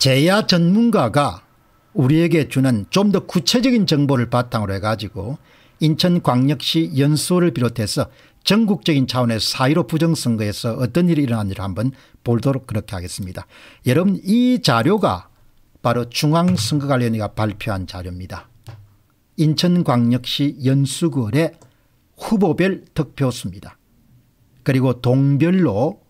제야 전문가가 우리에게 주는 좀 더 구체적인 정보를 바탕으로 해가지고 인천광역시 연수를 비롯해서 전국적인 차원에서 사1로 부정선거에서 어떤 일이 일어났는지를 한번 보도록 그렇게 하겠습니다. 여러분 이 자료가 바로 중앙선거관리위원회가 발표한 자료입니다. 인천광역시 연수구의 후보별 득표수입니다. 그리고 동별로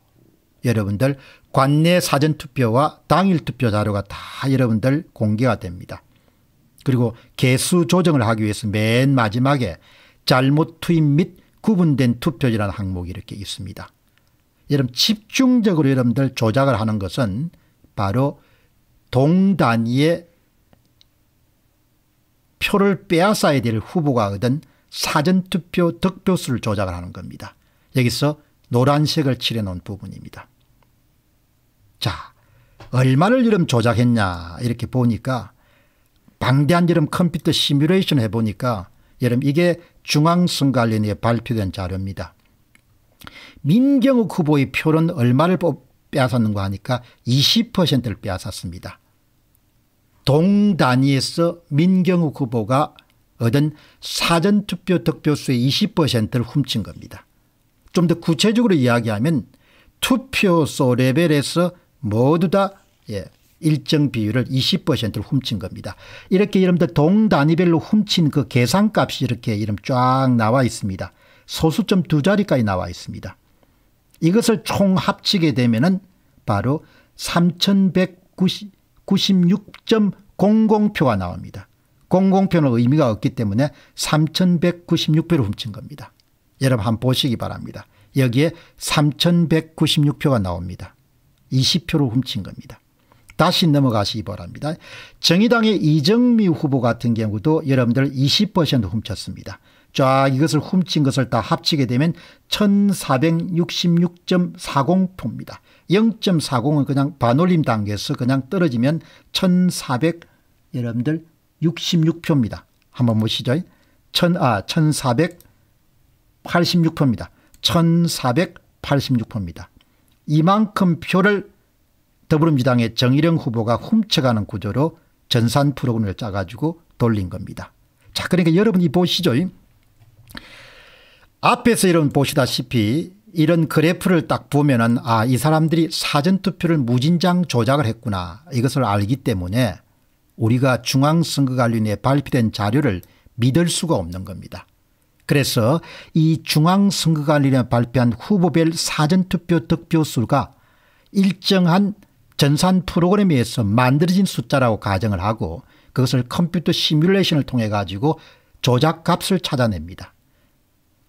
여러분들 관내 사전투표와 당일투표 자료가 다 여러분들 공개가 됩니다. 그리고 개수 조정을 하기 위해서 맨 마지막에 잘못 투입 및 구분된 투표지라는 항목이 이렇게 있습니다. 여러분 집중적으로 여러분들 조작을 하는 것은 바로 동단위의 표를 빼앗아야 될 후보가 얻은 사전투표 득표수를 조작을 하는 겁니다. 여기서 노란색을 칠해놓은 부분입니다. 자, 얼마를 이름 조작했냐 이렇게 보니까 방대한 이름 컴퓨터 시뮬레이션 해보니까 여러분 이게 중앙선관련에 발표된 자료입니다. 민경욱 후보의 표는 얼마를 빼앗았는가 하니까 20%를 빼앗았습니다. 동단위에서 민경욱 후보가 얻은 사전투표 득표수의 20%를 훔친 겁니다. 좀 더 구체적으로 이야기하면 투표소 레벨에서 모두 다 예, 일정 비율을 20%를 훔친 겁니다. 이렇게 이름들 동단위별로 훔친 그 계산값이 이렇게 이름 쫙 나와 있습니다. 소수점 두 자리까지 나와 있습니다. 이것을 총 합치게 되면은 바로 3196.00표가 나옵니다. 공공표는 의미가 없기 때문에 3196표를 훔친 겁니다. 여러분 한번 보시기 바랍니다. 여기에 3196표가 나옵니다. 20표로 훔친 겁니다. 다시 넘어가시기 바랍니다. 정의당의 이정미 후보 같은 경우도 여러분들 20% 훔쳤습니다. 쫙 이것을 훔친 것을 다 합치게 되면 1466.40표입니다. 0.40은 그냥 반올림 단계에서 그냥 떨어지면 1400 여러분들 66표입니다. 한번 보시죠. 1 아, 1486표입니다. 1486표입니다. 이만큼 표를 더불어민주당의 정일영 후보가 훔쳐가는 구조로 전산 프로그램을 짜가지고 돌린 겁니다. 자 그러니까 여러분이 보시죠. 앞에서 여러분 보시다시피 이런 그래프를 딱 보면 은아이 사람들이 사전투표를 무진장 조작을 했구나 이것을 알기 때문에 우리가 중앙선거관리위원회에 발표된 자료를 믿을 수가 없는 겁니다. 그래서 이 중앙선거관리위원회 발표한 후보별 사전투표 득표수가 일정한 전산 프로그램에 의해서 만들어진 숫자라고 가정을 하고 그것을 컴퓨터 시뮬레이션을 통해 가지고 조작값을 찾아냅니다.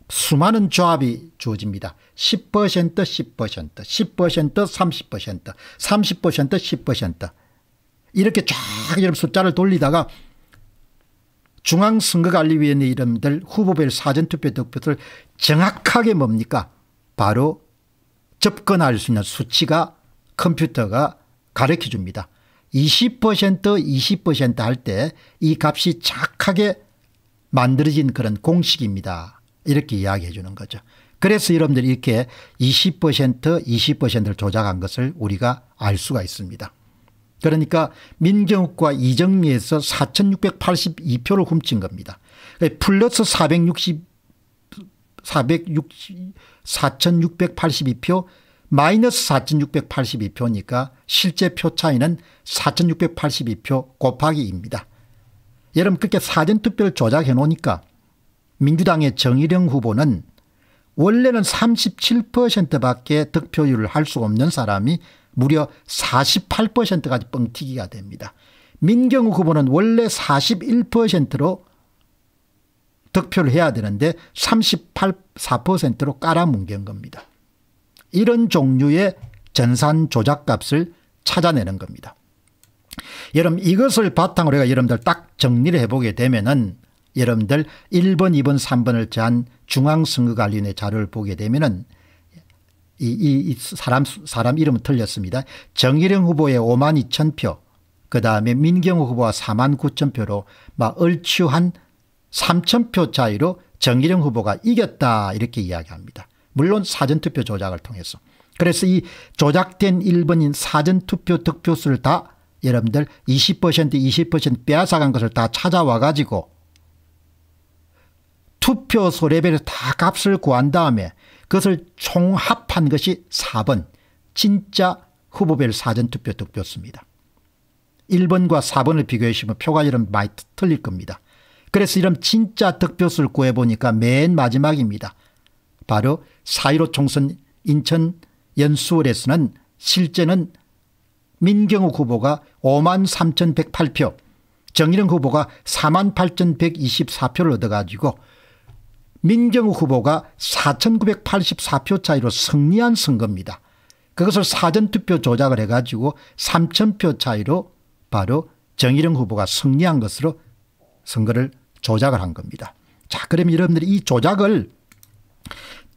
수많은 조합이 주어집니다. 10% 10% 10% 30% 30% 10% 이렇게 쫙 이런 숫자를 돌리다가 중앙선거관리위원회 이름들 후보별 사전투표 득표들 정확하게 뭡니까 바로 접근할 수 있는 수치가 컴퓨터가 가르쳐줍니다. 20% 20%할 때 이 값이 착하게 만들어진 그런 공식입니다. 이렇게 이야기해 주는 거죠. 그래서 여러분들 이렇게 20% 20%를 조작한 것을 우리가 알 수가 있습니다. 그러니까 민경욱과 이정미에서 4682표를 훔친 겁니다. 플러스 460, 460, 4682표 마이너스 4682표니까 실제 표 차이는 4682표 곱하기입니다. 여러분 그렇게 사전투표를 조작해 놓으니까 민주당의 정일영 후보는 원래는 37% 밖에 득표율을 할 수 없는 사람이 무려 48%까지 뻥튀기가 됩니다. 민경욱 후보는 원래 41%로 득표를 해야 되는데 34%로 깔아뭉갠 겁니다. 이런 종류의 전산 조작값을 찾아내는 겁니다. 여러분 이것을 바탕으로 해가 여러분들 딱 정리를 해보게 되면은 여러분들 1번, 2번, 3번을 제한 중앙선거관리원회 자료를 보게 되면은 이, 이, 이 사람, 사람 이름은 틀렸습니다. 정일영 후보의 5만 2천 표, 그 다음에 민경호 후보와 4만 9천 표로 막 얼추한 3천 표 차이로 정일영 후보가 이겼다 이렇게 이야기합니다. 물론 사전투표 조작을 통해서. 그래서 이 조작된 1번인 사전투표 득표수를 다 여러분들 20% 20% 빼앗아간 것을 다 찾아와 가지고 투표소 레벨에다 값을 구한 다음에 그것을 총합한 것이 4번 진짜 후보별 사전투표 득표수입니다. 1번과 4번을 비교해시면 표가 이런 많이 틀릴 겁니다. 그래서 이런 진짜 득표수를 구해보니까 맨 마지막입니다. 바로 4.15 총선 인천 연수원에서는 실제는 민경욱 후보가 5만 3,108표, 정일영 후보가 4만 8,124표를 얻어가지고 민경우 후보가 4,984표 차이로 승리한 선거입니다. 그것을 사전투표 조작을 해가지고 3,000표 차이로 바로 정일영 후보가 승리한 것으로 선거를 조작을 한 겁니다. 자그러 여러분들이 이 조작을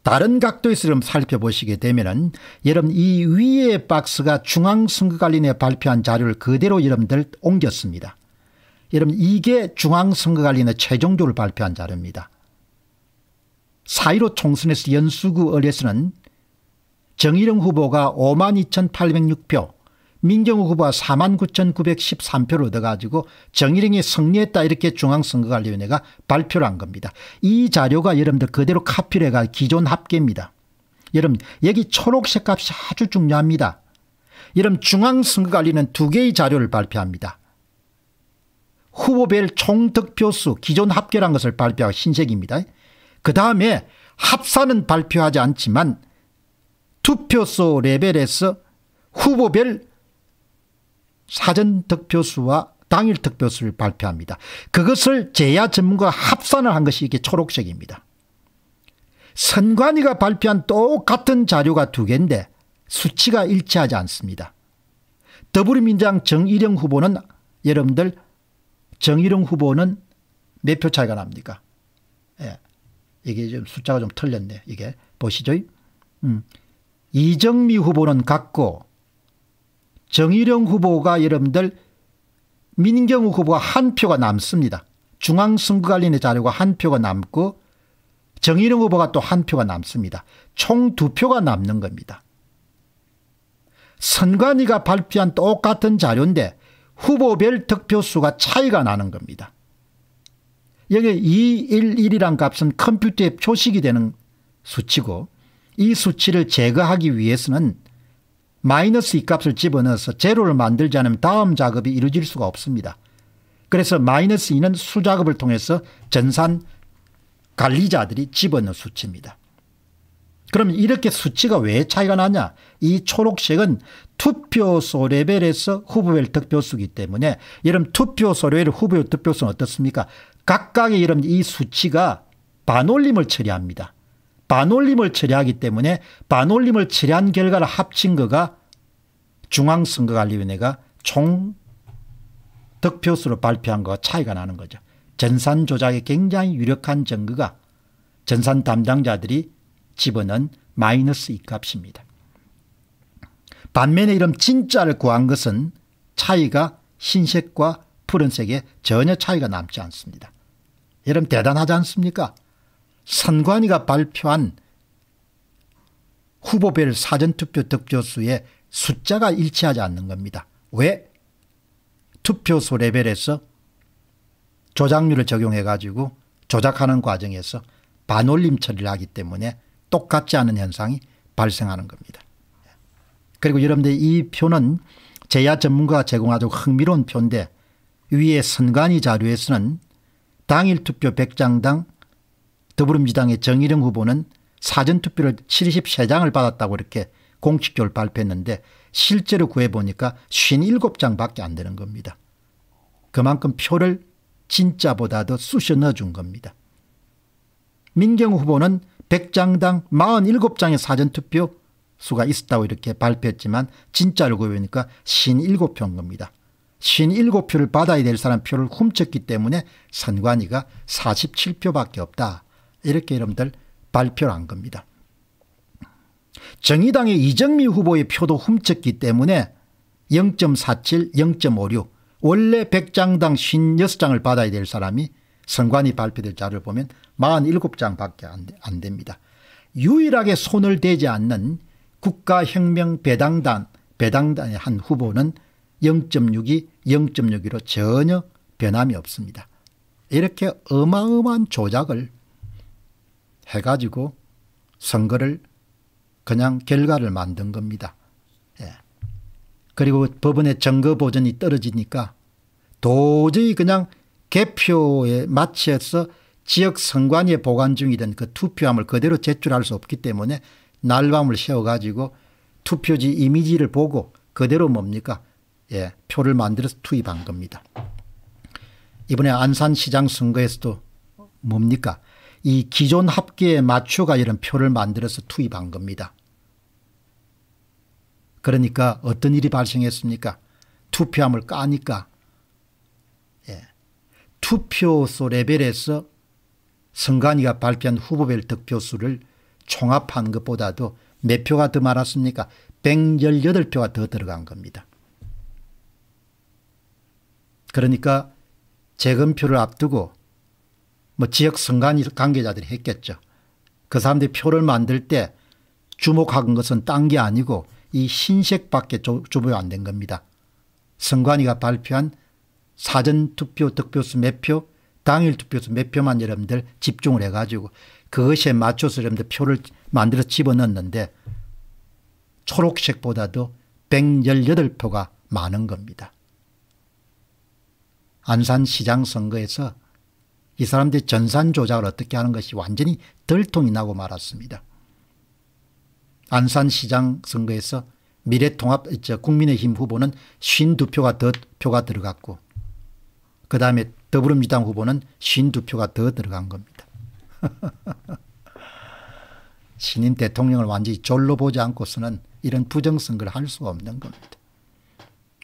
다른 각도에서 좀 살펴보시게 되면은 여러분 이 위에 박스가 중앙선거관리에 발표한 자료를 그대로 여러분들 옮겼습니다. 여러분 이게 중앙선거관리의 최종적으 발표한 자료입니다. 사1로 총선에서 연수구 을에서는 정일영 후보가 52,806표 민경호 후보가 49,913표를 얻어가지고 정일영이 승리했다 이렇게 중앙선거관리위원회가 발표를 한 겁니다. 이 자료가 여러분들 그대로 카피를 해가 기존 합계입니다. 여러분 여기 초록색 값이 아주 중요합니다. 여러분 중앙선거관리는 두 개의 자료를 발표합니다. 후보별 총득표수 기존 합계란 것을 발표하고 흰색입니다. 그 다음에 합산은 발표하지 않지만 투표소 레벨에서 후보별 사전 득표수와 당일 득표수를 발표합니다. 그것을 제야 전문가 합산을 한 것이 이게 초록색입니다. 선관위가 발표한 똑같은 자료가 두 개인데 수치가 일치하지 않습니다. 더불어민주당 정일영 후보는 여러분들 정일영 후보는 몇 표 차이가 납니까? 예. 이게 좀 숫자가 좀 틀렸네. 이게 보시죠. 음. 이정미 후보는 같고 정일영 후보가 여러분들 민경우 후보가 한 표가 남습니다. 중앙선거관리의 자료가 한 표가 남고 정일영 후보가 또 한 표가 남습니다. 총 두 표가 남는 겁니다. 선관위가 발표한 똑같은 자료인데 후보별 득표수가 차이가 나는 겁니다. 여기 211이란 값은 컴퓨터의 표식이 되는 수치고 이 수치를 제거하기 위해서는 마이너스 이 값을 집어넣어서 제로를 만들지 않으면 다음 작업이 이루어질 수가 없습니다. 그래서 마이너스 2는 수작업을 통해서 전산 관리자들이 집어넣은 수치입니다. 그럼 이렇게 수치가 왜 차이가 나냐? 이 초록색은 투표소 레벨에서 후보별 득표수기 때문에 여러분 투표소 레벨 후보별 득표수는 어떻습니까? 각각의 이름 이 수치가 반올림을 처리합니다. 반올림을 처리하기 때문에 반올림을 처리한 결과를 합친 거가 중앙선거관리위원회가 총 득표수를 발표한 거 차이가 나는 거죠. 전산 조작에 굉장히 유력한 증거가 전산 담당자들이 집어넣은 마이너스 이 값입니다. 반면에 이런 진짜를 구한 것은 차이가 흰색과 푸른색에 전혀 차이가 남지 않습니다. 여러분 대단하지 않습니까? 선관위가 발표한 후보별 사전투표 득표수의 숫자가 일치하지 않는 겁니다. 왜? 투표소 레벨에서 조작률을 적용해 가지고 조작하는 과정에서 반올림 처리를 하기 때문에 똑같지 않은 현상이 발생하는 겁니다. 그리고 여러분들 이 표는 제야 전문가가 제공하도 흥미로운 표인데 위의 선관위 자료에서는 당일 투표 100장당 더불어민주당의 정일영 후보는 사전투표를 73장을 받았다고 이렇게 공식적으로 발표했는데 실제로 구해보니까 57장밖에 안 되는 겁니다. 그만큼 표를 진짜보다도 쑤셔 넣어준 겁니다. 민경 후보는 100장당 47장의 사전투표 수가 있었다고 이렇게 발표했지만 진짜로 구해보니까 57표인 겁니다. 57 표를 받아야 될 사람 표를 훔쳤기 때문에 선관위가 47표밖에 없다. 이렇게 여러분들 발표를 한 겁니다. 정의당의 이정미 후보의 표도 훔쳤기 때문에 0.47, 0.56 원래 100장당 56장을 받아야 될 사람이 선관위 발표될 자를 보면 47장밖에 안, 안 됩니다. 유일하게 손을 대지 않는 국가혁명 배당단 배당단의 한 후보는 0.6이 0.6으로 전혀 변함이 없습니다. 이렇게 어마어마한 조작을 해가지고 선거를 그냥 결과를 만든 겁니다. 예. 그리고 법원의 증거 보전이 떨어지니까 도저히 그냥 개표에 마치해서 지역 선관위에 보관 중이던 그 투표함을 그대로 제출할 수 없기 때문에 날밤을 새워가지고 투표지 이미지를 보고 그대로 뭡니까 예, 표를 만들어서 투입한 겁니다. 이번에 안산시장 선거에서도 뭡니까? 이 기존 합계에 맞춰가 이런 표를 만들어서 투입한 겁니다. 그러니까 어떤 일이 발생했습니까? 투표함을 까니까 예, 투표소 레벨에서 선관위가 발표한 후보별 득표수를 종합한 것보다도 몇 표가 더 많았습니까? 118표가 더 들어간 겁니다. 그러니까 재검표를 앞두고 뭐 지역 선관 위 관계자들이 했겠죠. 그 사람들이 표를 만들 때 주목한 것은 딴 게 아니고 이 흰색밖에 주목이 안된 겁니다. 선관위가 발표한 사전투표 득표수 몇 표, 당일 투표수 몇 표만 여러분들 집중을 해가지고 그것에 맞춰서 여러분들 표를 만들어 집어넣었는데 초록색보다도 118표가 많은 겁니다. 안산시장 선거에서 이 사람들이 전산 조작을 어떻게 하는 것이 완전히 덜통이 나고 말았습니다. 안산시장 선거에서 미래통합 국민의힘 후보는 52표가 더 표가 들어갔고 그 다음에 더불어민주당 후보는 52표가 더 들어간 겁니다. 신임 대통령을 완전히 졸로 보지 않고서는 이런 부정선거를 할 수가 없는 겁니다.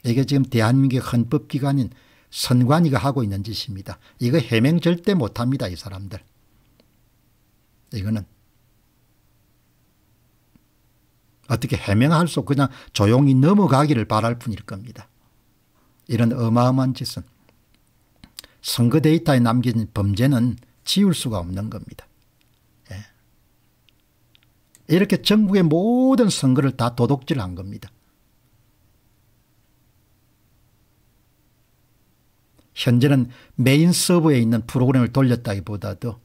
이게 지금 대한민국의 헌법기관인 선관위가 하고 있는 짓입니다. 이거 해명 절대 못합니다. 이 사람들. 이거는 어떻게 해명할 수 그냥 조용히 넘어가기를 바랄 뿐일 겁니다. 이런 어마어마한 짓은 선거 데이터에 남긴 범죄는 지울 수가 없는 겁니다. 예. 이렇게 전국의 모든 선거를 다 도둑질한 겁니다. 현재는 메인 서버에 있는 프로그램을 돌렸다기보다도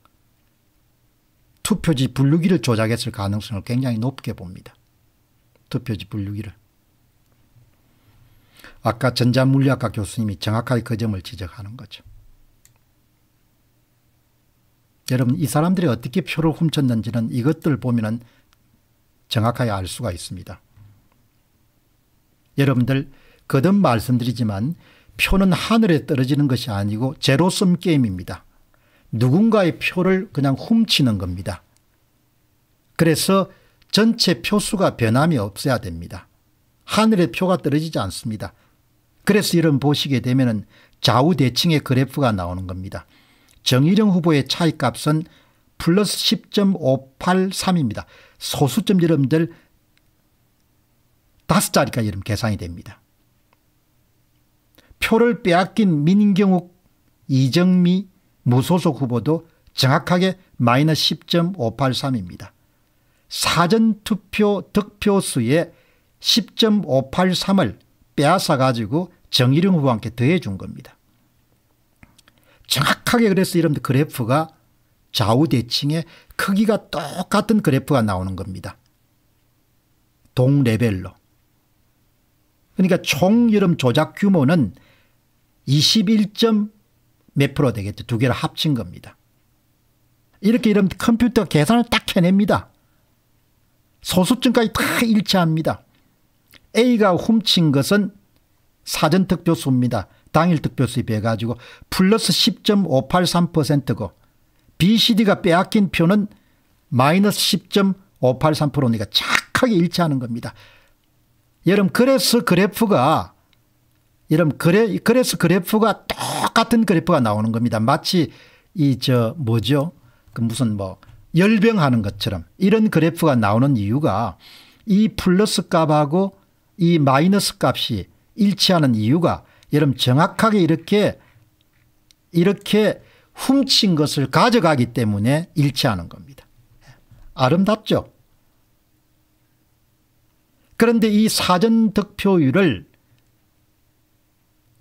투표지 분류기를 조작했을 가능성을 굉장히 높게 봅니다. 투표지 분류기를. 아까 전자물리학과 교수님이 정확하게 그 점을 지적하는 거죠. 여러분 이 사람들이 어떻게 표를 훔쳤는지는 이것들 을 보면 정확하게 알 수가 있습니다. 여러분들 거듭 말씀드리지만 표는 하늘에 떨어지는 것이 아니고 제로섬 게임입니다. 누군가의 표를 그냥 훔치는 겁니다. 그래서 전체 표수가 변함이 없어야 됩니다. 하늘의 표가 떨어지지 않습니다. 그래서 이런 보시게 되면 좌우대칭의 그래프가 나오는 겁니다. 정의령 후보의 차이값은 플러스 10.583입니다. 소수점 여러분들 5 자리까지 이름 계산이 됩니다. 표를 빼앗긴 민경욱, 이정미 무소속 후보도 정확하게 마이너스 10.583입니다. 사전투표 득표수의 10.583을 빼앗아 가지고 정일용 후보한테 더해 준 겁니다. 정확하게 그래서 이런 그래프가 좌우대칭의 크기가 똑같은 그래프가 나오는 겁니다. 동레벨로. 그러니까 총 여름 조작 규모는 21. 몇 프로 되겠죠. 두 개를 합친 겁니다. 이렇게 이런 컴퓨터 계산을 딱 해냅니다. 소수점까지 다 일치합니다. A가 훔친 것은 사전 득표수입니다. 당일 득표수에 비해 가지고 플러스 10.583%고 BCD가 빼앗긴 표는 마이너스 10.583%니까 그러니까 착하게 일치하는 겁니다. 여러분 그래서 그래프가 이런 그래 그래서 그래프가 똑같은 그래프가 나오는 겁니다. 마치 이 저 뭐죠? 그 무슨 뭐 열병하는 것처럼 이런 그래프가 나오는 이유가 이 플러스 값하고 이 마이너스 값이 일치하는 이유가 여러분 정확하게 이렇게 이렇게 훔친 것을 가져가기 때문에 일치하는 겁니다. 아름답죠? 그런데 이 사전 득표율을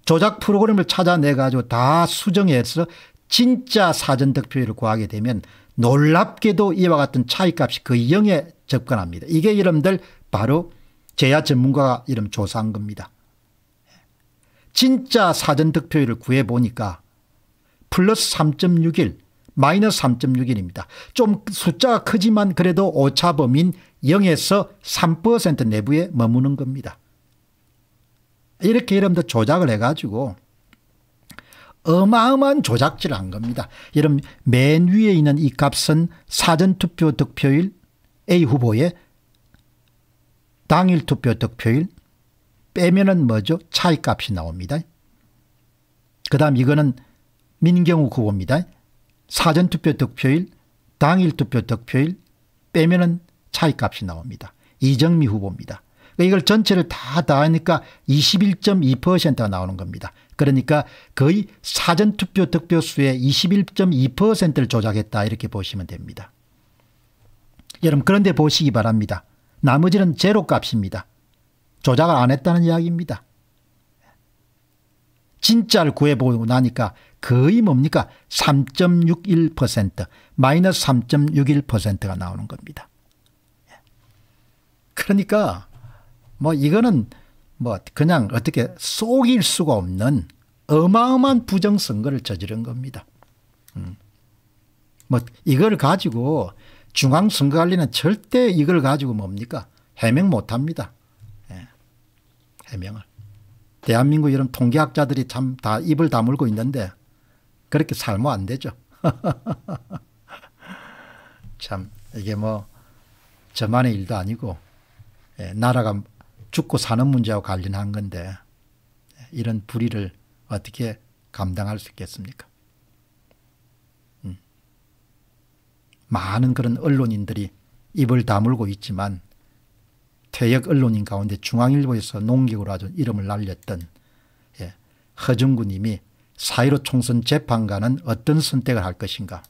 조작 프로그램을 찾아내가지고 다 수정해서 진짜 사전 득표율을 구하게 되면 놀랍게도 이와 같은 차이값이 그 0에 접근합니다. 이게 여러분들 바로 제야 전문가가 이름 조사한 겁니다. 진짜 사전 득표율을 구해보니까 플러스 3.61 마이너스 3.61입니다. 좀 숫자가 크지만 그래도 오차범인 0에서 3% 내부에 머무는 겁니다. 이렇게 여러분들 조작을 해가지고 어마어마한 조작질을 한 겁니다. 여러분 맨 위에 있는 이 값은 사전투표 득표일 A 후보의 당일 투표 득표일 빼면은 뭐죠? 차이값이 나옵니다. 그 다음 이거는 민경욱 후보입니다. 사전투표 득표일 당일 투표 득표일 빼면은 차이값이 나옵니다. 이정미 후보입니다. 그러니까 이걸 전체를 다 다하니까 21.2%가 나오는 겁니다. 그러니까 거의 사전투표 득표수의 21.2%를 조작했다 이렇게 보시면 됩니다. 여러분 그런데 보시기 바랍니다. 나머지는 제로 값입니다. 조작을 안 했다는 이야기입니다. 진짜를 구해보고 나니까 거의 뭡니까? 3.61% 마이너스 3.61%가 나오는 겁니다. 그러니까 뭐 이거는 뭐 그냥 어떻게 속일 수가 없는 어마어마한 부정선거를 저지른 겁니다. 음. 뭐 이걸 가지고 중앙선거관리는 절대 이걸 가지고 뭡니까 해명 못합니다. 예. 해명을. 대한민국 이런 통계학자들이 참 다 입을 다물고 있는데 그렇게 살면 안 되죠. 참 이게 뭐 저만의 일도 아니고 예, 나라가 죽고 사는 문제와 관련한 건데 이런 불의를 어떻게 감당할 수 있겠습니까? 음. 많은 그런 언론인들이 입을 다물고 있지만 퇴역 언론인 가운데 중앙일보에서 농객으로 아주 이름을 날렸던 예, 허정구 님이 사이로 총선 재판관은 어떤 선택을 할 것인가